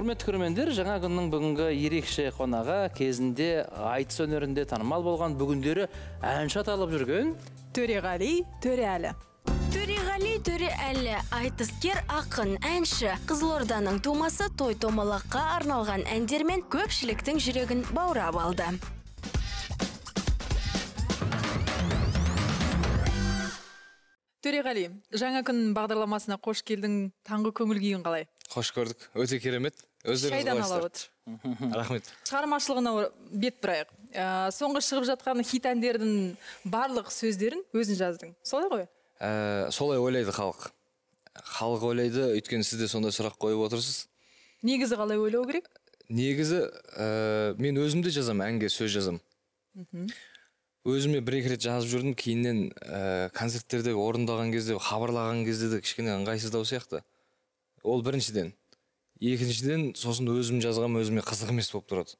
құрметті көрермендер жаңа күннің бүгінгі ерекше қонағы кезінде айтыс өнерінде танымал болған бүгіндері әнші аталып жүрген төреғали төреәлі төреғали төреәлі айтыскер ақын әнші қызылорданың тумасы той томалаққа арналған әндермен көпшіліктің жүрегін баурап алды төреғали жаңа күн бағдарламасына қош келдің таңғы көңіл күйің қалай қош көрдік өте керемет шайдан отыр рахмет шығармашылығына бет бұрайық ә, соңғы шығып жатқан хит әндердің барлық сөздерін өзің жаздың солай ғой ә, солай ойлайды халық халық ойлайды өйткені сіз де сондай сұрақ қойып отырсыз негізі қалай ойлау керек негізі ә, мен өзім де жазамын әнге сөз жазамын өзіме бір екі рет жазып жүрдім кейіннен ә, концерттерде орындаған кезде хабарлаған кезде де кішкене ыңғайсыздау сияқты ол біріншіден екіншіден сосын өзім жазғам өзіме қызық емес болып тұрады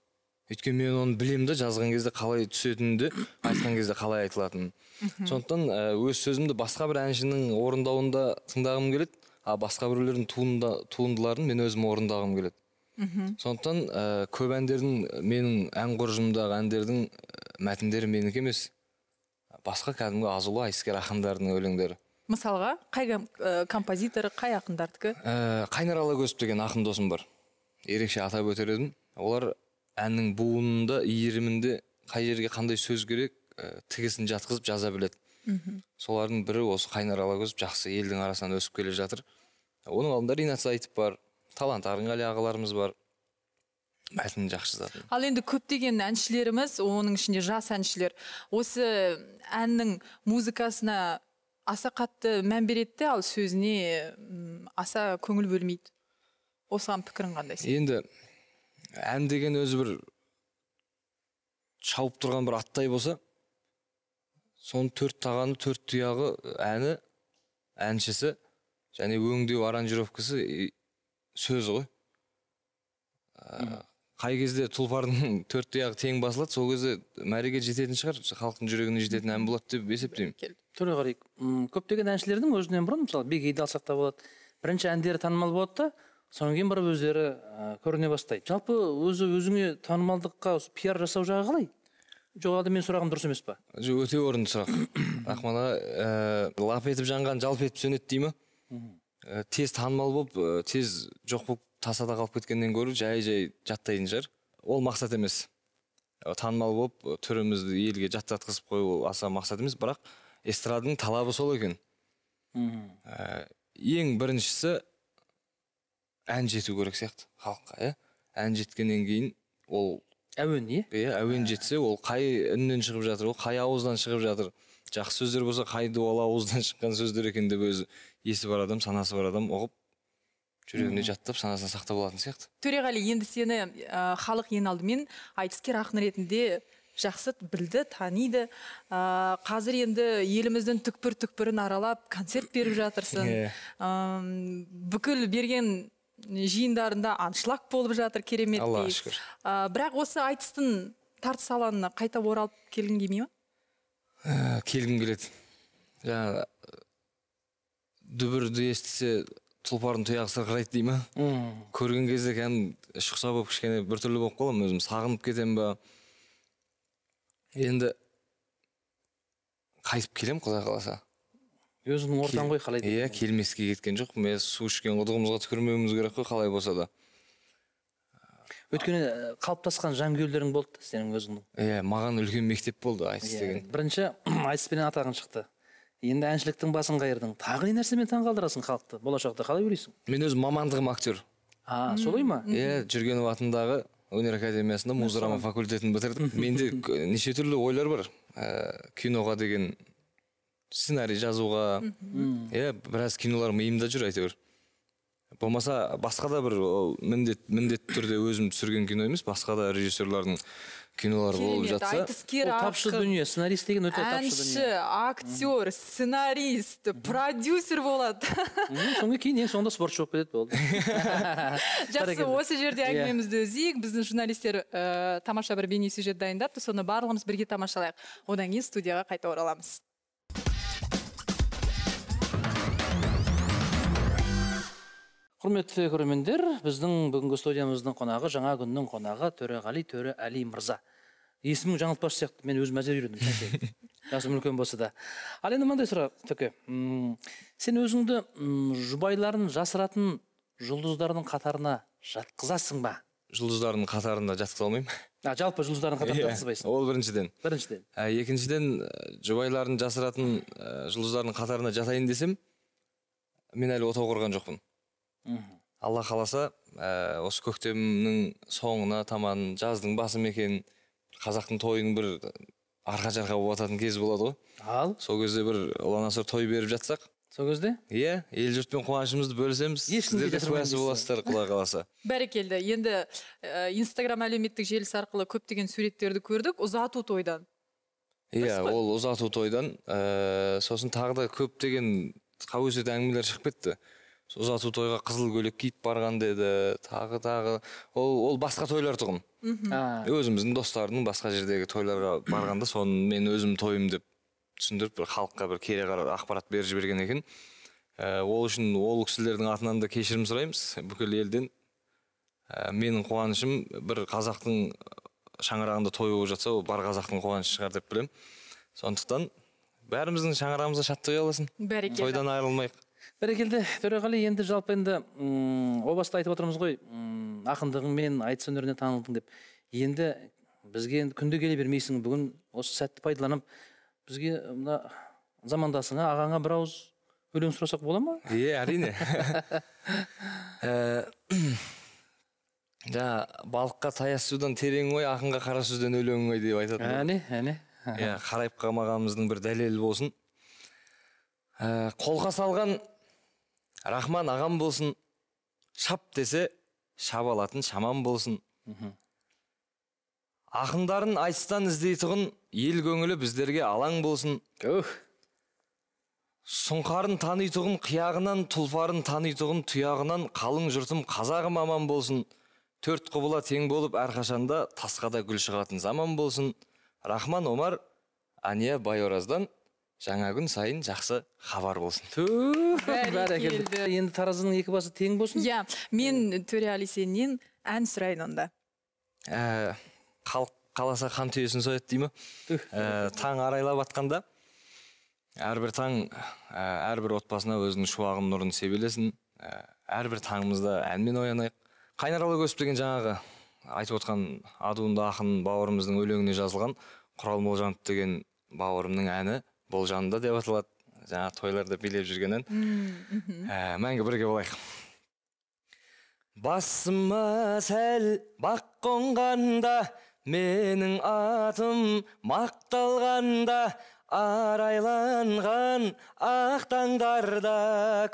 өйткені мен оны білемін да жазған кезде қалай түсетінімді айтқан кезде қалай айтылатынын сондықтан э, өз сөзімді басқа бір әншінің орындауында тыңдағым келеді а басқа біреулердің туында, туындыларын мен өзім орындағым келеді мхм сондықтан ә, көп әндердің менің ән қоржынымдағы әндердің э, мәтіндері менікі емес басқа кәдімгі азулы айыскер ақындардың өлеңдері мысалға қай ә, композитор қай ақындардікі ә, э, қайнар алагөзов деген ақын досым бар ерекше атап өтер едім олар әннің буынында иірімінде қай жерге қандай сөз керек ә, тігісін жатқызып жаза біледі мхм солардың бірі осы қайнар алагөзов жақсы елдің арасынан өсіп келе жатыр оның алдында ринат зайытов бар талант арынғали ағаларымыз бар мәтінін жақсы жазатын ал енді көптеген әншілеріміз оның ішінде жас әншілер осы әннің музыкасына аса қатты мән береді ал сөзіне аса көңіл бөлмейді осыған пікірің қандай енді ән деген өзі бір шауып тұрған бір аттай болса соның төрт тағаны төрт тұяғы әні әншісі және өңдеу аранжировкасы сөз ғой қай кезде тұлпардың төрт тұяғы тең басылады сол кезде мәреге жететін шығар халықтың жүрегіне жететін ән болады деп есептеймін төре көптеген әншілердің өзінен бұрын мысалы бегейді алсақ та болады бірінші әндері танымал болады да содан кейін барып өздері ә, көріне бастайды жалпы өзі өзіңе танымалдыққа пиар жасау жағы қалай жоқ менің сұрағым дұрыс емес па жоқ өте орынды сұрақ ақмола ә, лап етіп жанған жалп етіп сөнеді дей ма ә, тез танымал болып ә, тез жоқ болып тасада қалып кеткеннен гөрі жай жай жаттайтын шығар ол мақсат емес ә, танымал болып түрімізді елге жаттатқызып қою ол аса мақсат емес бірақ эстраданың талабы сол екен ә, ең біріншісі ән жету керек сияқты халыққа иә ән жеткеннен кейін ол әуен иә иә әуен жетсе ол қай үннен шығып жатыр ол қай ауыздан шығып жатыр жақсы сөздер болса қай дуалы ауыздан шыққан сөздер екен деп өзі есі бар адам санасы бар адам ұғып жүрегіне жаттап санасына сақтап алатын сияқты төреғали енді сені ә, халық ең алдымен айтыскер ақын ретінде жақсы білді таниды ә, қазір енді еліміздің түкпір түкпірін аралап концерт беріп жатырсың бүкіл берген жиындарында аншлаг болып жатыр керемет аллаға шүкір ә, бірақ осы айтыстың тартыс алаңына қайта оралып келгің келмей ма ә, келгім келеді жаңағы дүбірді естісе тұлпардың тұяғы сырқырайды дей ма көрген кезде кәдімгі құса болып кішкене біртүрлі болып қаламын өзім сағынып кетемін ба енді қайтып келем құдай қаласа өзіңнің ортаң ғой қалай иә келмеске кеткен жоқ мен су ішкен құдығымызға түкірмеуіміз керек қой қалай болса да өйткені э, қалыптасқан жанкүйерлерің болды сенің өзіңнің иә маған үлкен мектеп болды айтыс иә, деген бірінші айтыспенен атағың шықты енді әншіліктің басын қайырдың тағы не нәрсемен қалдырасың халықты болашақта қалай ойлайсың мен өзім мамандығым актер а солай ма иә жүргенов атындағы өнер академиясында муздрама факультетін бітірдім менде неше түрлі ойлар бар ә, киноға деген сценарий жазуға иә біраз кинолар миымда жүр әйтеуір болмаса басқа да бір міндет міндетті түрде өзім түсірген кино емес басқа да режиссерлардың кинолары болып жатса айтыскер тапшы дүние сценарист деген өте тапшы дүние әнші актер сценарист продюсер болады содан кейін ең соңында спортшы болып кетеді болды жақсы осы жерде иә. әңгімемізді үзейік біздің журналистер э, тамаша бір бейнесюжет дайындапты соны барлығымыз бірге тамашалайық одан кейін студияға қайта ораламыз құрметті көрермендер біздің бүгінгі студиямыздың қонағы жаңа күннің қонағы төреғали төре әли мырза есімің жаңылтпашы сияқты мен өзім әзер үйрендім жасым үлкен болса да ал енді мынандай сұрақ төке сен өзіңді жұбайларын жасыратын жұлдыздардың қатарына жатқызасың ба жұлдыздардың қатарына жатқыза алмаймын а жалпы жұлдыздардың қатарына иә, жатқызбайсың ол біріншіден біріншіден екіншіден жұбайларын жасыратын жұлдыздардың қатарына жатайын десем мен әлі отау құрған жоқпын алла қаласа ә, осы көктемнің соңына таман жаздың басы екен қазақтың тойының бір э, арқа жарқа болып жататын кез болады ғой ал сол кезде бір ұлан асыр той беріп жатсақ сол кезде иә yeah, ел жұртпен қуанышымызды бөлісеміз сіздер де куәсі боласыздар құдай қаласа бәрекелді енді ә, инстаграм әлеуметтік желісі арқылы көптеген суреттерді көрдік ұзату тойдан иә yeah, ол ұзату тойдан ә, сосын тағы да көптеген қауесет әңгімелер шығып кетті ұзату тойға қызыл көйлек киіп барған деді тағы тағы ол, ол басқа тойлар тұғын ә, өзіміздің достардың басқа жердегі тойларға барғанда соны мен өзім тойым деп түсіндіріп бір халыққа бір кереғар ақпарат беріп жіберген екен ә, ол үшін ол кісілердің атынан да кешірім сұраймыз бүкіл елден ә, менің қуанышым бір қазақтың шаңырағында той болып жатса ол бар қазақтың қуанышы шығар деп білемін сондықтан бәріміздің шаңырағымызда шаттық ұяласын бәрекелді тойдан айырылмайық бәрекелді төреғали енді жалпы енді о баста айтып отырмыз ғой ақындығыңмен айтыс өнеріне танылдың деп енді бізге енді күнде келе бермейсің бүгін осы сәтті пайдаланып бізге мына замандасыңа ағаңа бір ауыз өлең сұрасақ бола ма иә әрине жаңа ә, балыққа таяз судан терең ой ақынға қара сөзден өлең ой деп айтатын әне әне иә қарайып қалмағанымыздың бір дәлелі болсын ә, қолға салған рахман ағам болсын шап десе шап алатын шаман болсын ақындарын айтыстан іздейтұғын ел көңілі біздерге алаң болсын Үх. сұңқарын танитұғын қияғынан тұлпарын танитұғын тұяғынан қалың жұртым қазағым аман болсын төрт құбыла тең болып әрқашанда тасқа да гүл шығатын заман болсын рахман омар әния байораздан жаңа күн сайын жақсы хабар болсын бәрекелді енді таразының екі басы тең болсын иә мен төре сеннен ән сұрайын онда ә, халық қаласа қан түйесін сояды дей ма ә, таң арайлап атқанда әрбір таң ә, әрбір отбасына өзінің шуағын нұрын себелесін әрбір таңымызда әнмен оянайық қайнар көсіп деген жаңағы айтып отқан адуынды ақын бауырымыздың өлеңіне жазылған құрал молжанов деген бауырымның әні болжанды деп аталады жаңағы тойларда билеп жүрген ә, мәңгі бірге болайық басыма сәл бақ қонғанда менің атым мақталғанда арайланған ақ таңдарда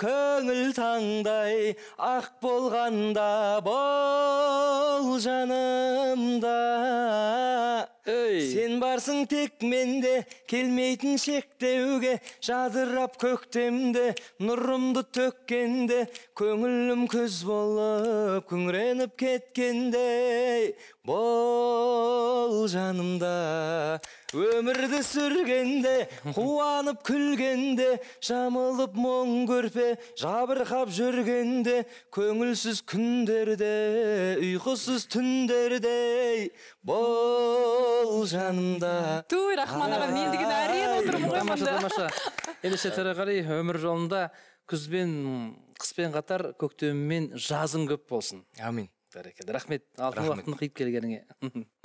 көңіл таңдай ақ болғанда бол жанымда сен барсың тек менде келмейтін шектеуге жадырап көктемде нұрымды төккенде көңілім күз болып күңреніп кеткенде бол жанымда өмірді сүргенде қуанып күлгенде жамылып мұң көрпе жабырқап жүргенде көңілсіз күндерде ұйқысыз түндерде бол жанымда туй рахман аға мен деген әрең отырмын ғой тамаша тамаша ендеше төреғали өмір жолында күзбен қыспен қатар көктеммен жазың көп болсын әумин бәрекелді рахмет алтын уақытын қиып келгеніңе